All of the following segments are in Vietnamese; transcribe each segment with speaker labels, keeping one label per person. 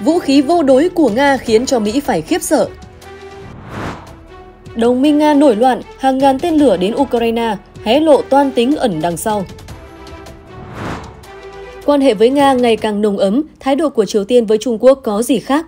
Speaker 1: Vũ khí vô đối của Nga khiến cho Mỹ phải khiếp sợ. Đồng minh Nga nổi loạn, hàng ngàn tên lửa đến Ukraine, hé lộ toan tính ẩn đằng sau. Quan hệ với Nga ngày càng nồng ấm, thái độ của Triều Tiên với Trung Quốc có gì khác?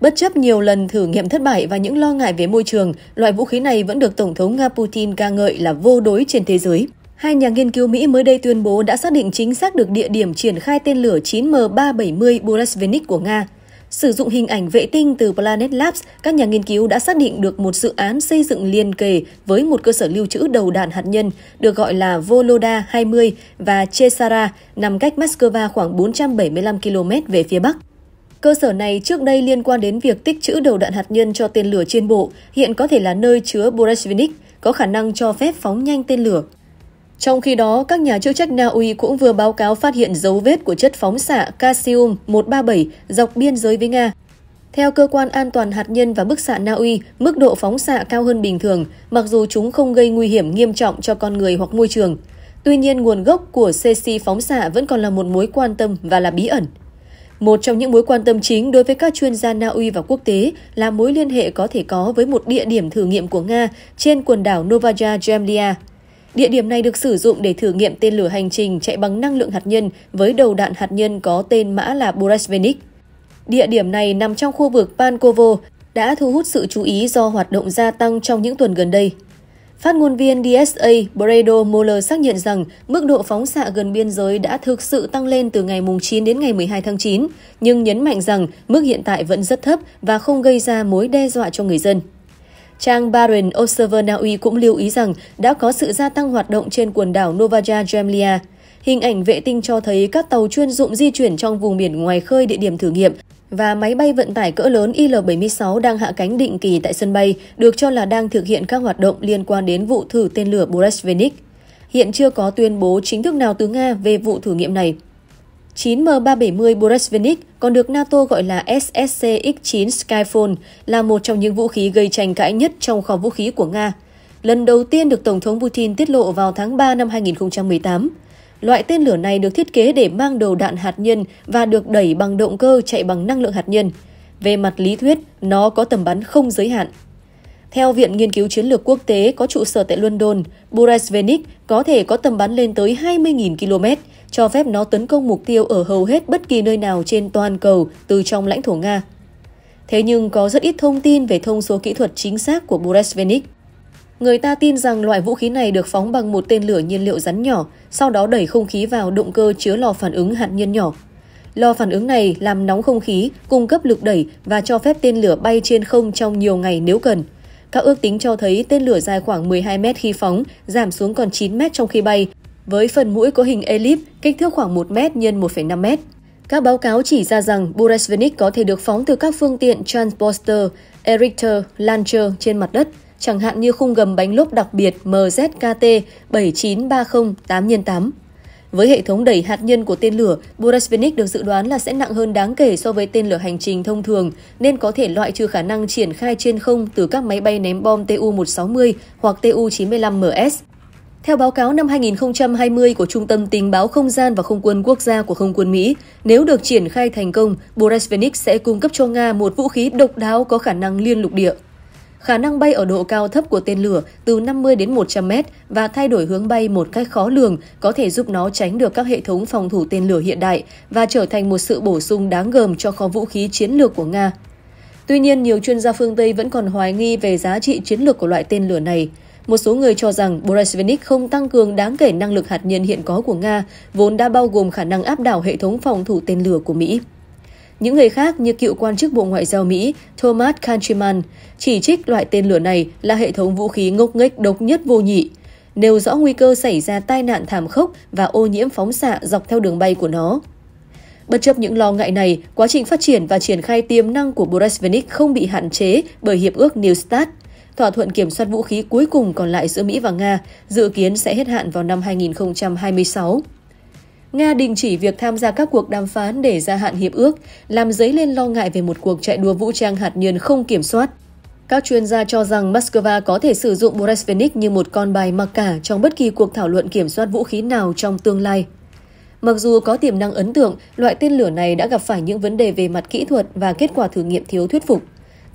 Speaker 1: Bất chấp nhiều lần thử nghiệm thất bại và những lo ngại về môi trường, loại vũ khí này vẫn được Tổng thống Nga Putin ca ngợi là vô đối trên thế giới. Hai nhà nghiên cứu Mỹ mới đây tuyên bố đã xác định chính xác được địa điểm triển khai tên lửa 9M370 Burasvnik của Nga. Sử dụng hình ảnh vệ tinh từ Planet Labs, các nhà nghiên cứu đã xác định được một dự án xây dựng liền kề với một cơ sở lưu trữ đầu đạn hạt nhân được gọi là Voloda 20 và Chesara nằm cách Moscow khoảng 475 km về phía bắc. Cơ sở này trước đây liên quan đến việc tích trữ đầu đạn hạt nhân cho tên lửa trên bộ, hiện có thể là nơi chứa Burashvinik, có khả năng cho phép phóng nhanh tên lửa. Trong khi đó, các nhà chức trách Na Uy cũng vừa báo cáo phát hiện dấu vết của chất phóng xạ Casium 137 dọc biên giới với Nga. Theo cơ quan an toàn hạt nhân và bức xạ Na Uy, mức độ phóng xạ cao hơn bình thường, mặc dù chúng không gây nguy hiểm nghiêm trọng cho con người hoặc môi trường. Tuy nhiên, nguồn gốc của CC phóng xạ vẫn còn là một mối quan tâm và là bí ẩn. Một trong những mối quan tâm chính đối với các chuyên gia Na Uy và quốc tế là mối liên hệ có thể có với một địa điểm thử nghiệm của Nga trên quần đảo Novaya Zemlya. Địa điểm này được sử dụng để thử nghiệm tên lửa hành trình chạy bằng năng lượng hạt nhân với đầu đạn hạt nhân có tên mã là Boresvenik. Địa điểm này nằm trong khu vực Pankovo, đã thu hút sự chú ý do hoạt động gia tăng trong những tuần gần đây. Phát ngôn viên DSA Bredo Moller xác nhận rằng mức độ phóng xạ gần biên giới đã thực sự tăng lên từ ngày 9 đến ngày 12 tháng 9, nhưng nhấn mạnh rằng mức hiện tại vẫn rất thấp và không gây ra mối đe dọa cho người dân. Trang Barron Observer Na Uy cũng lưu ý rằng đã có sự gia tăng hoạt động trên quần đảo Novaya Zemlya. Hình ảnh vệ tinh cho thấy các tàu chuyên dụng di chuyển trong vùng biển ngoài khơi địa điểm thử nghiệm và máy bay vận tải cỡ lớn IL-76 đang hạ cánh định kỳ tại sân bay, được cho là đang thực hiện các hoạt động liên quan đến vụ thử tên lửa Boresvenik. Hiện chưa có tuyên bố chính thức nào từ Nga về vụ thử nghiệm này. 9M370 Boresvenik còn được NATO gọi là SSC-X9 Skyphone là một trong những vũ khí gây tranh cãi nhất trong kho vũ khí của Nga. Lần đầu tiên được Tổng thống Putin tiết lộ vào tháng 3 năm 2018. Loại tên lửa này được thiết kế để mang đầu đạn hạt nhân và được đẩy bằng động cơ chạy bằng năng lượng hạt nhân. Về mặt lý thuyết, nó có tầm bắn không giới hạn, theo Viện Nghiên cứu Chiến lược Quốc tế có trụ sở tại London, Burasvenik có thể có tầm bắn lên tới 20.000 km, cho phép nó tấn công mục tiêu ở hầu hết bất kỳ nơi nào trên toàn cầu từ trong lãnh thổ Nga. Thế nhưng có rất ít thông tin về thông số kỹ thuật chính xác của Burasvenik. Người ta tin rằng loại vũ khí này được phóng bằng một tên lửa nhiên liệu rắn nhỏ, sau đó đẩy không khí vào động cơ chứa lò phản ứng hạt nhân nhỏ. Lò phản ứng này làm nóng không khí, cung cấp lực đẩy và cho phép tên lửa bay trên không trong nhiều ngày nếu cần – các ước tính cho thấy tên lửa dài khoảng 12 mét khi phóng, giảm xuống còn 9 mét trong khi bay, với phần mũi có hình elip kích thước khoảng 1 mét x 1,5 mét. Các báo cáo chỉ ra rằng Burasvnik có thể được phóng từ các phương tiện Transposter, Erictor, launcher trên mặt đất, chẳng hạn như khung gầm bánh lốp đặc biệt MZKT 79308 x 8 với hệ thống đẩy hạt nhân của tên lửa, Burasvenik được dự đoán là sẽ nặng hơn đáng kể so với tên lửa hành trình thông thường, nên có thể loại trừ khả năng triển khai trên không từ các máy bay ném bom Tu-160 hoặc Tu-95MS. Theo báo cáo năm 2020 của Trung tâm Tình báo Không gian và Không quân Quốc gia của Không quân Mỹ, nếu được triển khai thành công, Burasvenik sẽ cung cấp cho Nga một vũ khí độc đáo có khả năng liên lục địa. Khả năng bay ở độ cao thấp của tên lửa từ 50 đến 100 mét và thay đổi hướng bay một cách khó lường có thể giúp nó tránh được các hệ thống phòng thủ tên lửa hiện đại và trở thành một sự bổ sung đáng gờm cho kho vũ khí chiến lược của Nga. Tuy nhiên, nhiều chuyên gia phương Tây vẫn còn hoài nghi về giá trị chiến lược của loại tên lửa này. Một số người cho rằng Borisovnik không tăng cường đáng kể năng lực hạt nhân hiện có của Nga, vốn đã bao gồm khả năng áp đảo hệ thống phòng thủ tên lửa của Mỹ. Những người khác như cựu quan chức Bộ Ngoại giao Mỹ Thomas Countryman chỉ trích loại tên lửa này là hệ thống vũ khí ngốc nghếch độc nhất vô nhị, nêu rõ nguy cơ xảy ra tai nạn thảm khốc và ô nhiễm phóng xạ dọc theo đường bay của nó. Bất chấp những lo ngại này, quá trình phát triển và triển khai tiềm năng của Boresvenik không bị hạn chế bởi Hiệp ước New START. Thỏa thuận kiểm soát vũ khí cuối cùng còn lại giữa Mỹ và Nga dự kiến sẽ hết hạn vào năm 2026. Nga đình chỉ việc tham gia các cuộc đàm phán để gia hạn hiệp ước, làm dấy lên lo ngại về một cuộc chạy đua vũ trang hạt nhân không kiểm soát. Các chuyên gia cho rằng Moscow có thể sử dụng Borisovnik như một con bài mặc cả trong bất kỳ cuộc thảo luận kiểm soát vũ khí nào trong tương lai. Mặc dù có tiềm năng ấn tượng, loại tên lửa này đã gặp phải những vấn đề về mặt kỹ thuật và kết quả thử nghiệm thiếu thuyết phục.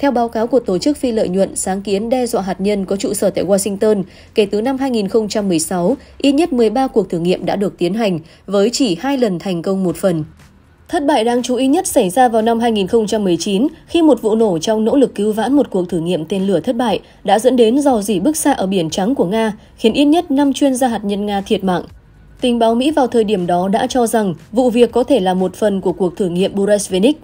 Speaker 1: Theo báo cáo của tổ chức phi lợi nhuận sáng kiến đe dọa hạt nhân có trụ sở tại Washington, kể từ năm 2016, ít nhất 13 cuộc thử nghiệm đã được tiến hành, với chỉ hai lần thành công một phần. Thất bại đáng chú ý nhất xảy ra vào năm 2019 khi một vụ nổ trong nỗ lực cứu vãn một cuộc thử nghiệm tên lửa thất bại đã dẫn đến dò dỉ bức xạ ở Biển Trắng của Nga, khiến ít nhất 5 chuyên gia hạt nhân Nga thiệt mạng. Tình báo Mỹ vào thời điểm đó đã cho rằng vụ việc có thể là một phần của cuộc thử nghiệm Burasvenik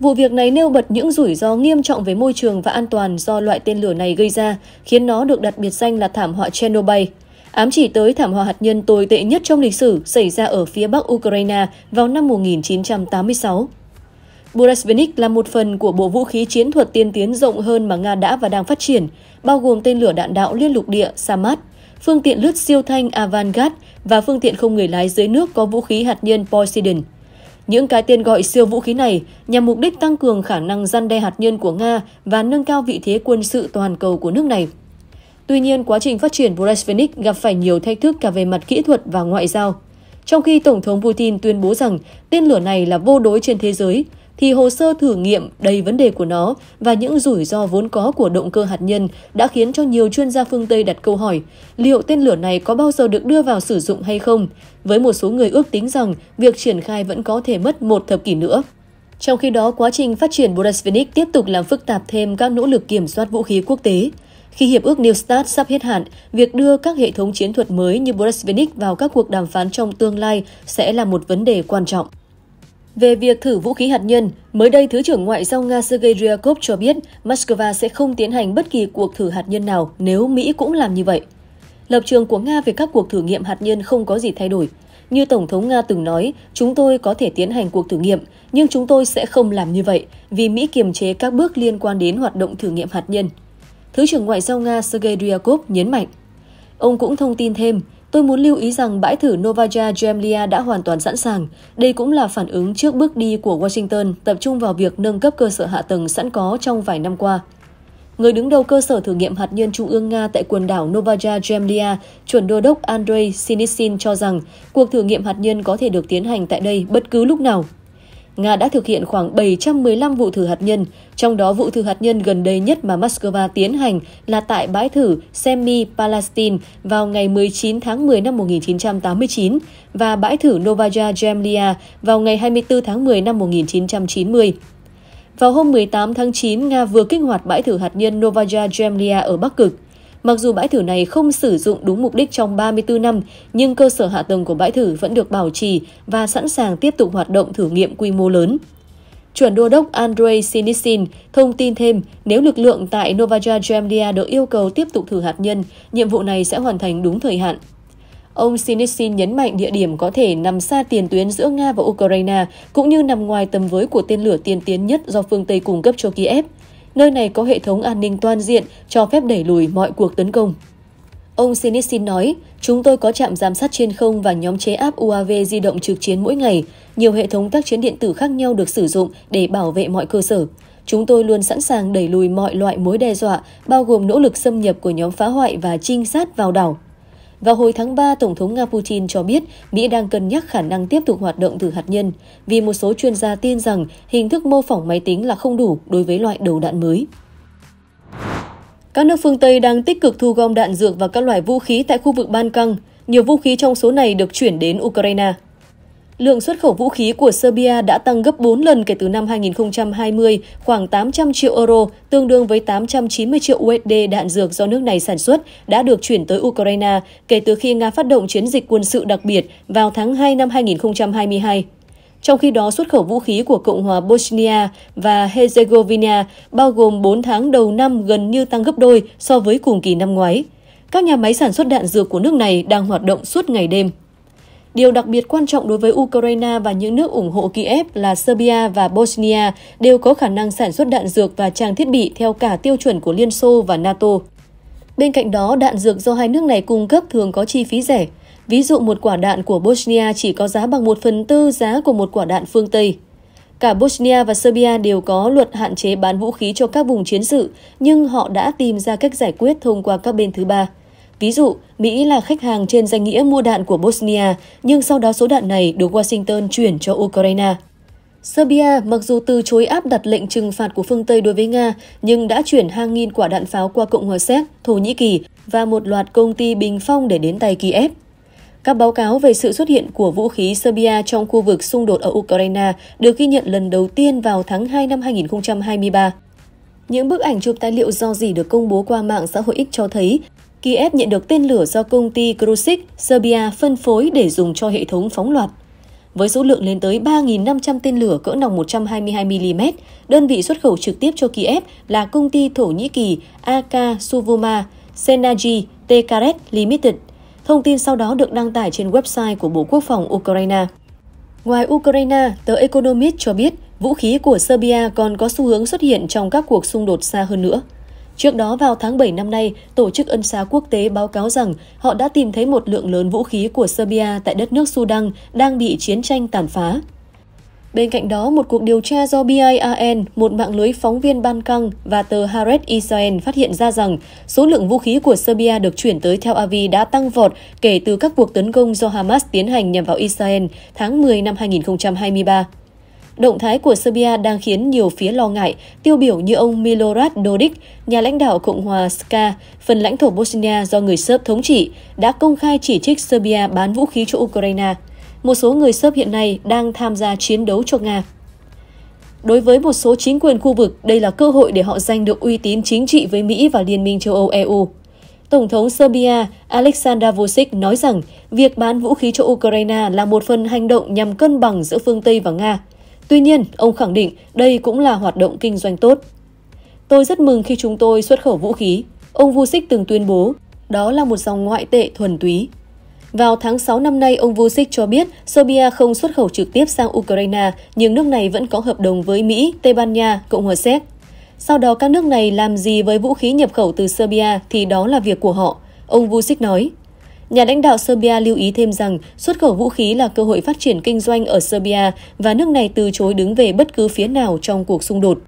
Speaker 1: Vụ việc này nêu bật những rủi ro nghiêm trọng về môi trường và an toàn do loại tên lửa này gây ra, khiến nó được đặt biệt danh là thảm họa Chernobyl, ám chỉ tới thảm họa hạt nhân tồi tệ nhất trong lịch sử xảy ra ở phía bắc Ukraine vào năm 1986. Burasvenik là một phần của bộ vũ khí chiến thuật tiên tiến rộng hơn mà Nga đã và đang phát triển, bao gồm tên lửa đạn đạo liên lục địa Samad, phương tiện lướt siêu thanh Avangard và phương tiện không người lái dưới nước có vũ khí hạt nhân Poseidon. Những cái tên gọi siêu vũ khí này nhằm mục đích tăng cường khả năng gian đe hạt nhân của Nga và nâng cao vị thế quân sự toàn cầu của nước này. Tuy nhiên, quá trình phát triển Brezhnev gặp phải nhiều thách thức cả về mặt kỹ thuật và ngoại giao. Trong khi Tổng thống Putin tuyên bố rằng tên lửa này là vô đối trên thế giới, thì hồ sơ thử nghiệm đầy vấn đề của nó và những rủi ro vốn có của động cơ hạt nhân đã khiến cho nhiều chuyên gia phương Tây đặt câu hỏi liệu tên lửa này có bao giờ được đưa vào sử dụng hay không, với một số người ước tính rằng việc triển khai vẫn có thể mất một thập kỷ nữa. Trong khi đó, quá trình phát triển Burasvinik tiếp tục làm phức tạp thêm các nỗ lực kiểm soát vũ khí quốc tế. Khi hiệp ước New START sắp hết hạn, việc đưa các hệ thống chiến thuật mới như Burasvinik vào các cuộc đàm phán trong tương lai sẽ là một vấn đề quan trọng. Về việc thử vũ khí hạt nhân, mới đây Thứ trưởng Ngoại giao Nga Sergei Ryakov cho biết Moscow sẽ không tiến hành bất kỳ cuộc thử hạt nhân nào nếu Mỹ cũng làm như vậy. Lập trường của Nga về các cuộc thử nghiệm hạt nhân không có gì thay đổi. Như Tổng thống Nga từng nói, chúng tôi có thể tiến hành cuộc thử nghiệm, nhưng chúng tôi sẽ không làm như vậy vì Mỹ kiềm chế các bước liên quan đến hoạt động thử nghiệm hạt nhân. Thứ trưởng Ngoại giao Nga Sergei Ryakov nhấn mạnh. Ông cũng thông tin thêm, Tôi muốn lưu ý rằng bãi thử Novaya Zemlya đã hoàn toàn sẵn sàng. Đây cũng là phản ứng trước bước đi của Washington tập trung vào việc nâng cấp cơ sở hạ tầng sẵn có trong vài năm qua. Người đứng đầu cơ sở thử nghiệm hạt nhân trung ương Nga tại quần đảo Novaya Zemlya, chuẩn đô đốc Andrei Sinitsyn cho rằng cuộc thử nghiệm hạt nhân có thể được tiến hành tại đây bất cứ lúc nào. Nga đã thực hiện khoảng 715 vụ thử hạt nhân, trong đó vụ thử hạt nhân gần đây nhất mà Moscow tiến hành là tại bãi thử Semi-Palestine vào ngày 19 tháng 10 năm 1989 và bãi thử Novaya Zemlya vào ngày 24 tháng 10 năm 1990. Vào hôm 18 tháng 9, Nga vừa kích hoạt bãi thử hạt nhân Novaya Zemlya ở Bắc Cực. Mặc dù bãi thử này không sử dụng đúng mục đích trong 34 năm, nhưng cơ sở hạ tầng của bãi thử vẫn được bảo trì và sẵn sàng tiếp tục hoạt động thử nghiệm quy mô lớn. Chuẩn đô đốc Andrei Sinisin thông tin thêm nếu lực lượng tại Novaja Zemlya được yêu cầu tiếp tục thử hạt nhân, nhiệm vụ này sẽ hoàn thành đúng thời hạn. Ông Sinisin nhấn mạnh địa điểm có thể nằm xa tiền tuyến giữa Nga và Ukraine, cũng như nằm ngoài tầm với của tên lửa tiên tiến nhất do phương Tây cung cấp cho Kiev. Nơi này có hệ thống an ninh toàn diện cho phép đẩy lùi mọi cuộc tấn công. Ông Sinisin nói, chúng tôi có trạm giám sát trên không và nhóm chế áp UAV di động trực chiến mỗi ngày. Nhiều hệ thống tác chiến điện tử khác nhau được sử dụng để bảo vệ mọi cơ sở. Chúng tôi luôn sẵn sàng đẩy lùi mọi loại mối đe dọa, bao gồm nỗ lực xâm nhập của nhóm phá hoại và trinh sát vào đảo. Vào hồi tháng 3, Tổng thống Nga Putin cho biết Mỹ đang cân nhắc khả năng tiếp tục hoạt động thử hạt nhân, vì một số chuyên gia tin rằng hình thức mô phỏng máy tính là không đủ đối với loại đầu đạn mới. Các nước phương Tây đang tích cực thu gom đạn dược và các loại vũ khí tại khu vực Ban Căng. Nhiều vũ khí trong số này được chuyển đến Ukraine. Lượng xuất khẩu vũ khí của Serbia đã tăng gấp 4 lần kể từ năm 2020, khoảng 800 triệu euro, tương đương với 890 triệu USD đạn dược do nước này sản xuất, đã được chuyển tới Ukraine kể từ khi Nga phát động chiến dịch quân sự đặc biệt vào tháng 2 năm 2022. Trong khi đó, xuất khẩu vũ khí của Cộng hòa Bosnia và Herzegovina bao gồm 4 tháng đầu năm gần như tăng gấp đôi so với cùng kỳ năm ngoái. Các nhà máy sản xuất đạn dược của nước này đang hoạt động suốt ngày đêm. Điều đặc biệt quan trọng đối với Ukraine và những nước ủng hộ Kiev là Serbia và Bosnia đều có khả năng sản xuất đạn dược và trang thiết bị theo cả tiêu chuẩn của Liên Xô và NATO. Bên cạnh đó, đạn dược do hai nước này cung cấp thường có chi phí rẻ. Ví dụ một quả đạn của Bosnia chỉ có giá bằng 1 phần tư giá của một quả đạn phương Tây. Cả Bosnia và Serbia đều có luật hạn chế bán vũ khí cho các vùng chiến sự, nhưng họ đã tìm ra cách giải quyết thông qua các bên thứ ba. Ví dụ, Mỹ là khách hàng trên danh nghĩa mua đạn của Bosnia, nhưng sau đó số đạn này được Washington chuyển cho Ukraine. Serbia mặc dù từ chối áp đặt lệnh trừng phạt của phương Tây đối với Nga, nhưng đã chuyển hàng nghìn quả đạn pháo qua Cộng hòa Séc, Thổ Nhĩ Kỳ và một loạt công ty bình phong để đến tay Kiev. Các báo cáo về sự xuất hiện của vũ khí Serbia trong khu vực xung đột ở Ukraine được ghi nhận lần đầu tiên vào tháng 2 năm 2023. Những bức ảnh chụp tài liệu do gì được công bố qua mạng xã hội X cho thấy Kiev nhận được tên lửa do công ty Krusik Serbia phân phối để dùng cho hệ thống phóng loạt. Với số lượng lên tới 3.500 tên lửa cỡ nòng 122mm, đơn vị xuất khẩu trực tiếp cho Kiev là công ty Thổ Nhĩ Kỳ AK Suvuma Senagi Tekaret Limited. Thông tin sau đó được đăng tải trên website của Bộ Quốc phòng Ukraine. Ngoài Ukraine, tờ Economist cho biết vũ khí của Serbia còn có xu hướng xuất hiện trong các cuộc xung đột xa hơn nữa. Trước đó vào tháng 7 năm nay, Tổ chức Ân xá Quốc tế báo cáo rằng họ đã tìm thấy một lượng lớn vũ khí của Serbia tại đất nước Sudan đang bị chiến tranh tàn phá. Bên cạnh đó, một cuộc điều tra do BIRN, một mạng lưới phóng viên ban căng và tờ Haaretz Israel phát hiện ra rằng số lượng vũ khí của Serbia được chuyển tới theo Avi đã tăng vọt kể từ các cuộc tấn công do Hamas tiến hành nhằm vào Israel tháng 10 năm 2023. Động thái của Serbia đang khiến nhiều phía lo ngại, tiêu biểu như ông Milorad Dodik, nhà lãnh đạo Cộng hòa Ska, phần lãnh thổ Bosnia do người Serb thống trị, đã công khai chỉ trích Serbia bán vũ khí cho Ukraine. Một số người Serb hiện nay đang tham gia chiến đấu cho Nga. Đối với một số chính quyền khu vực, đây là cơ hội để họ giành được uy tín chính trị với Mỹ và Liên minh châu Âu EU. Tổng thống Serbia Aleksandar Vučić nói rằng việc bán vũ khí cho Ukraine là một phần hành động nhằm cân bằng giữa phương Tây và Nga. Tuy nhiên, ông khẳng định đây cũng là hoạt động kinh doanh tốt. Tôi rất mừng khi chúng tôi xuất khẩu vũ khí, ông Vucic từng tuyên bố đó là một dòng ngoại tệ thuần túy. Vào tháng 6 năm nay, ông Vucic cho biết Serbia không xuất khẩu trực tiếp sang Ukraine, nhưng nước này vẫn có hợp đồng với Mỹ, Tây Ban Nha, Cộng hòa Séc. Sau đó các nước này làm gì với vũ khí nhập khẩu từ Serbia thì đó là việc của họ, ông Vucic nói. Nhà lãnh đạo Serbia lưu ý thêm rằng xuất khẩu vũ khí là cơ hội phát triển kinh doanh ở Serbia và nước này từ chối đứng về bất cứ phía nào trong cuộc xung đột.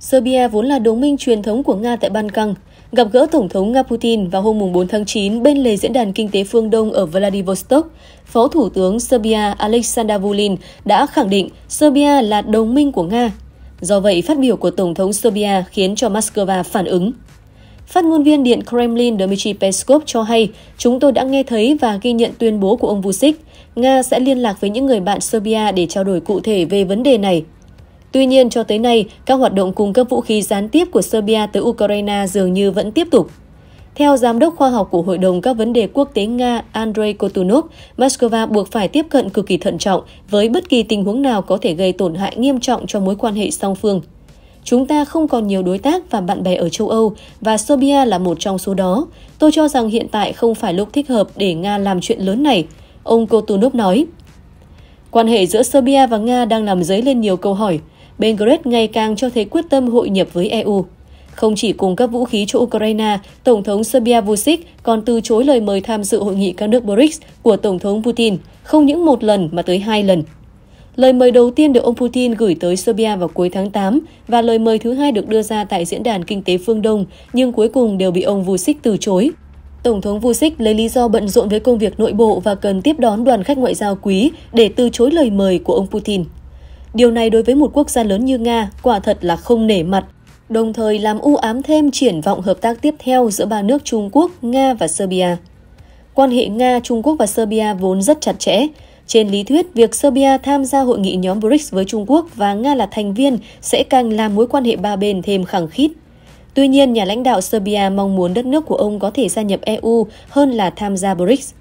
Speaker 1: Serbia vốn là đồng minh truyền thống của Nga tại Ban Căng. Gặp gỡ Tổng thống Nga Putin vào hôm 4 tháng 9 bên lề Diễn đàn Kinh tế Phương Đông ở Vladivostok, Phó Thủ tướng Serbia Aleksandar Vulin đã khẳng định Serbia là đồng minh của Nga. Do vậy, phát biểu của Tổng thống Serbia khiến cho Moscow phản ứng. Phát ngôn viên Điện Kremlin Dmitry Peskov cho hay, chúng tôi đã nghe thấy và ghi nhận tuyên bố của ông Vucic. Nga sẽ liên lạc với những người bạn Serbia để trao đổi cụ thể về vấn đề này. Tuy nhiên, cho tới nay, các hoạt động cung cấp vũ khí gián tiếp của Serbia tới Ukraine dường như vẫn tiếp tục. Theo Giám đốc khoa học của Hội đồng các vấn đề quốc tế Nga Andrei Kotunov, Moscow buộc phải tiếp cận cực kỳ thận trọng với bất kỳ tình huống nào có thể gây tổn hại nghiêm trọng cho mối quan hệ song phương. Chúng ta không còn nhiều đối tác và bạn bè ở châu Âu và Serbia là một trong số đó. Tôi cho rằng hiện tại không phải lúc thích hợp để Nga làm chuyện lớn này, ông Kotunov nói. Quan hệ giữa Serbia và Nga đang làm dấy lên nhiều câu hỏi. Belgrade ngày càng cho thấy quyết tâm hội nhập với EU. Không chỉ cung cấp vũ khí cho Ukraine, Tổng thống Serbia Vucic còn từ chối lời mời tham dự hội nghị các nước BRICS của Tổng thống Putin, không những một lần mà tới hai lần. Lời mời đầu tiên được ông Putin gửi tới Serbia vào cuối tháng 8 và lời mời thứ hai được đưa ra tại Diễn đàn Kinh tế Phương Đông, nhưng cuối cùng đều bị ông Vucic từ chối. Tổng thống Vucic lấy lý do bận rộn với công việc nội bộ và cần tiếp đón đoàn khách ngoại giao quý để từ chối lời mời của ông Putin. Điều này đối với một quốc gia lớn như Nga quả thật là không nể mặt, đồng thời làm u ám thêm triển vọng hợp tác tiếp theo giữa ba nước Trung Quốc, Nga và Serbia. Quan hệ Nga, Trung Quốc và Serbia vốn rất chặt chẽ, trên lý thuyết, việc Serbia tham gia hội nghị nhóm BRICS với Trung Quốc và Nga là thành viên sẽ càng làm mối quan hệ ba bên thêm khẳng khít. Tuy nhiên, nhà lãnh đạo Serbia mong muốn đất nước của ông có thể gia nhập EU hơn là tham gia BRICS.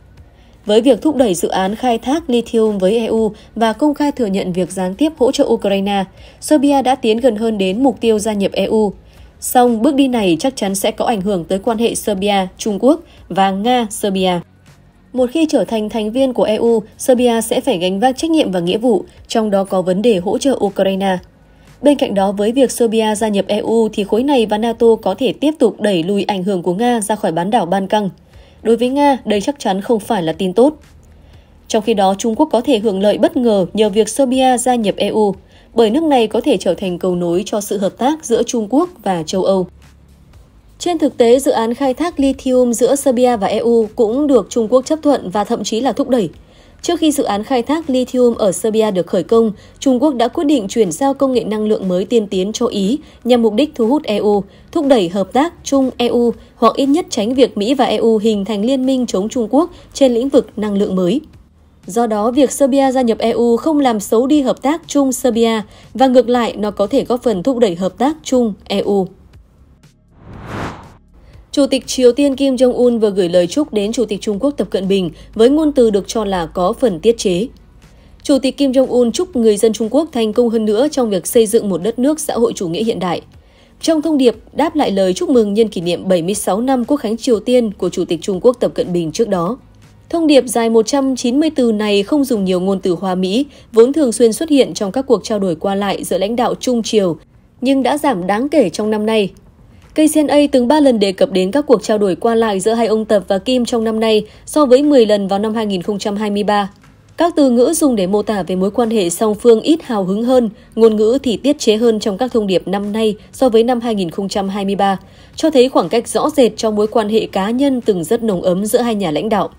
Speaker 1: Với việc thúc đẩy dự án khai thác lithium với EU và công khai thừa nhận việc gián tiếp hỗ trợ Ukraine, Serbia đã tiến gần hơn đến mục tiêu gia nhập EU. Song, bước đi này chắc chắn sẽ có ảnh hưởng tới quan hệ Serbia, Trung Quốc và Nga-Serbia. Một khi trở thành thành viên của EU, Serbia sẽ phải gánh vác trách nhiệm và nghĩa vụ, trong đó có vấn đề hỗ trợ Ukraine. Bên cạnh đó, với việc Serbia gia nhập EU thì khối này và NATO có thể tiếp tục đẩy lùi ảnh hưởng của Nga ra khỏi bán đảo Ban Căng. Đối với Nga, đây chắc chắn không phải là tin tốt. Trong khi đó, Trung Quốc có thể hưởng lợi bất ngờ nhờ việc Serbia gia nhập EU, bởi nước này có thể trở thành cầu nối cho sự hợp tác giữa Trung Quốc và châu Âu. Trên thực tế, dự án khai thác lithium giữa Serbia và EU cũng được Trung Quốc chấp thuận và thậm chí là thúc đẩy. Trước khi dự án khai thác lithium ở Serbia được khởi công, Trung Quốc đã quyết định chuyển giao công nghệ năng lượng mới tiên tiến cho Ý nhằm mục đích thu hút EU, thúc đẩy hợp tác chung EU hoặc ít nhất tránh việc Mỹ và EU hình thành liên minh chống Trung Quốc trên lĩnh vực năng lượng mới. Do đó, việc Serbia gia nhập EU không làm xấu đi hợp tác chung Serbia và ngược lại nó có thể góp phần thúc đẩy hợp tác chung EU. Chủ tịch Triều Tiên Kim Jong-un vừa gửi lời chúc đến Chủ tịch Trung Quốc Tập Cận Bình với ngôn từ được cho là có phần tiết chế. Chủ tịch Kim Jong-un chúc người dân Trung Quốc thành công hơn nữa trong việc xây dựng một đất nước xã hội chủ nghĩa hiện đại. Trong thông điệp đáp lại lời chúc mừng nhân kỷ niệm 76 năm Quốc khánh Triều Tiên của Chủ tịch Trung Quốc Tập Cận Bình trước đó, Thông điệp dài 190 từ này không dùng nhiều ngôn từ hoa mỹ, vốn thường xuyên xuất hiện trong các cuộc trao đổi qua lại giữa lãnh đạo Trung Triều, nhưng đã giảm đáng kể trong năm nay KCNA từng 3 lần đề cập đến các cuộc trao đổi qua lại giữa hai ông Tập và Kim trong năm nay so với 10 lần vào năm 2023. Các từ ngữ dùng để mô tả về mối quan hệ song phương ít hào hứng hơn, ngôn ngữ thì tiết chế hơn trong các thông điệp năm nay so với năm 2023, cho thấy khoảng cách rõ rệt trong mối quan hệ cá nhân từng rất nồng ấm giữa hai nhà lãnh đạo.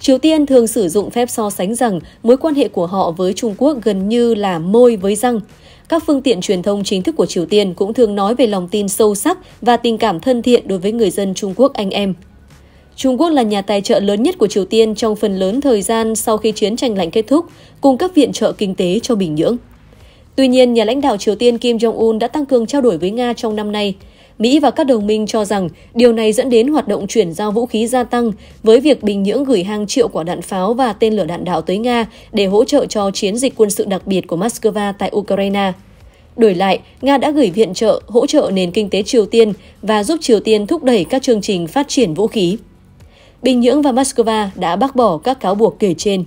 Speaker 1: Triều Tiên thường sử dụng phép so sánh rằng mối quan hệ của họ với Trung Quốc gần như là môi với răng các phương tiện truyền thông chính thức của Triều Tiên cũng thường nói về lòng tin sâu sắc và tình cảm thân thiện đối với người dân Trung Quốc anh em. Trung Quốc là nhà tài trợ lớn nhất của Triều Tiên trong phần lớn thời gian sau khi chiến tranh lạnh kết thúc, cung cấp viện trợ kinh tế cho Bình Nhưỡng. Tuy nhiên, nhà lãnh đạo Triều Tiên Kim Jong-un đã tăng cường trao đổi với Nga trong năm nay – Mỹ và các đồng minh cho rằng điều này dẫn đến hoạt động chuyển giao vũ khí gia tăng với việc Bình Nhưỡng gửi hàng triệu quả đạn pháo và tên lửa đạn đạo tới Nga để hỗ trợ cho chiến dịch quân sự đặc biệt của Moscow tại Ukraine. Đổi lại, Nga đã gửi viện trợ hỗ trợ nền kinh tế Triều Tiên và giúp Triều Tiên thúc đẩy các chương trình phát triển vũ khí. Bình Nhưỡng và Moscow đã bác bỏ các cáo buộc kể trên.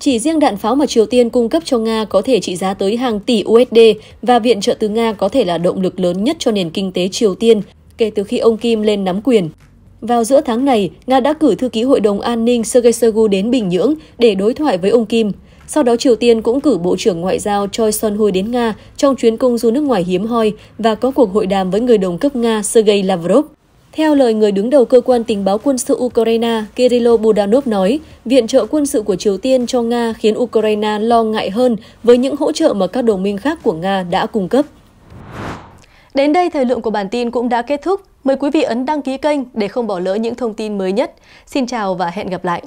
Speaker 1: Chỉ riêng đạn pháo mà Triều Tiên cung cấp cho Nga có thể trị giá tới hàng tỷ USD và viện trợ từ Nga có thể là động lực lớn nhất cho nền kinh tế Triều Tiên kể từ khi ông Kim lên nắm quyền. Vào giữa tháng này, Nga đã cử thư ký Hội đồng An ninh Sergei Shoigu đến Bình Nhưỡng để đối thoại với ông Kim. Sau đó Triều Tiên cũng cử Bộ trưởng Ngoại giao Choi Son-hui đến Nga trong chuyến công du nước ngoài hiếm hoi và có cuộc hội đàm với người đồng cấp Nga Sergei Lavrov. Theo lời người đứng đầu cơ quan tình báo quân sự Ukraine, Kyrylo Budanov nói, viện trợ quân sự của Triều Tiên cho Nga khiến Ukraine lo ngại hơn với những hỗ trợ mà các đồng minh khác của Nga đã cung cấp. Đến đây, thời lượng của bản tin cũng đã kết thúc. Mời quý vị ấn đăng ký kênh để không bỏ lỡ những thông tin mới nhất. Xin chào và hẹn gặp lại!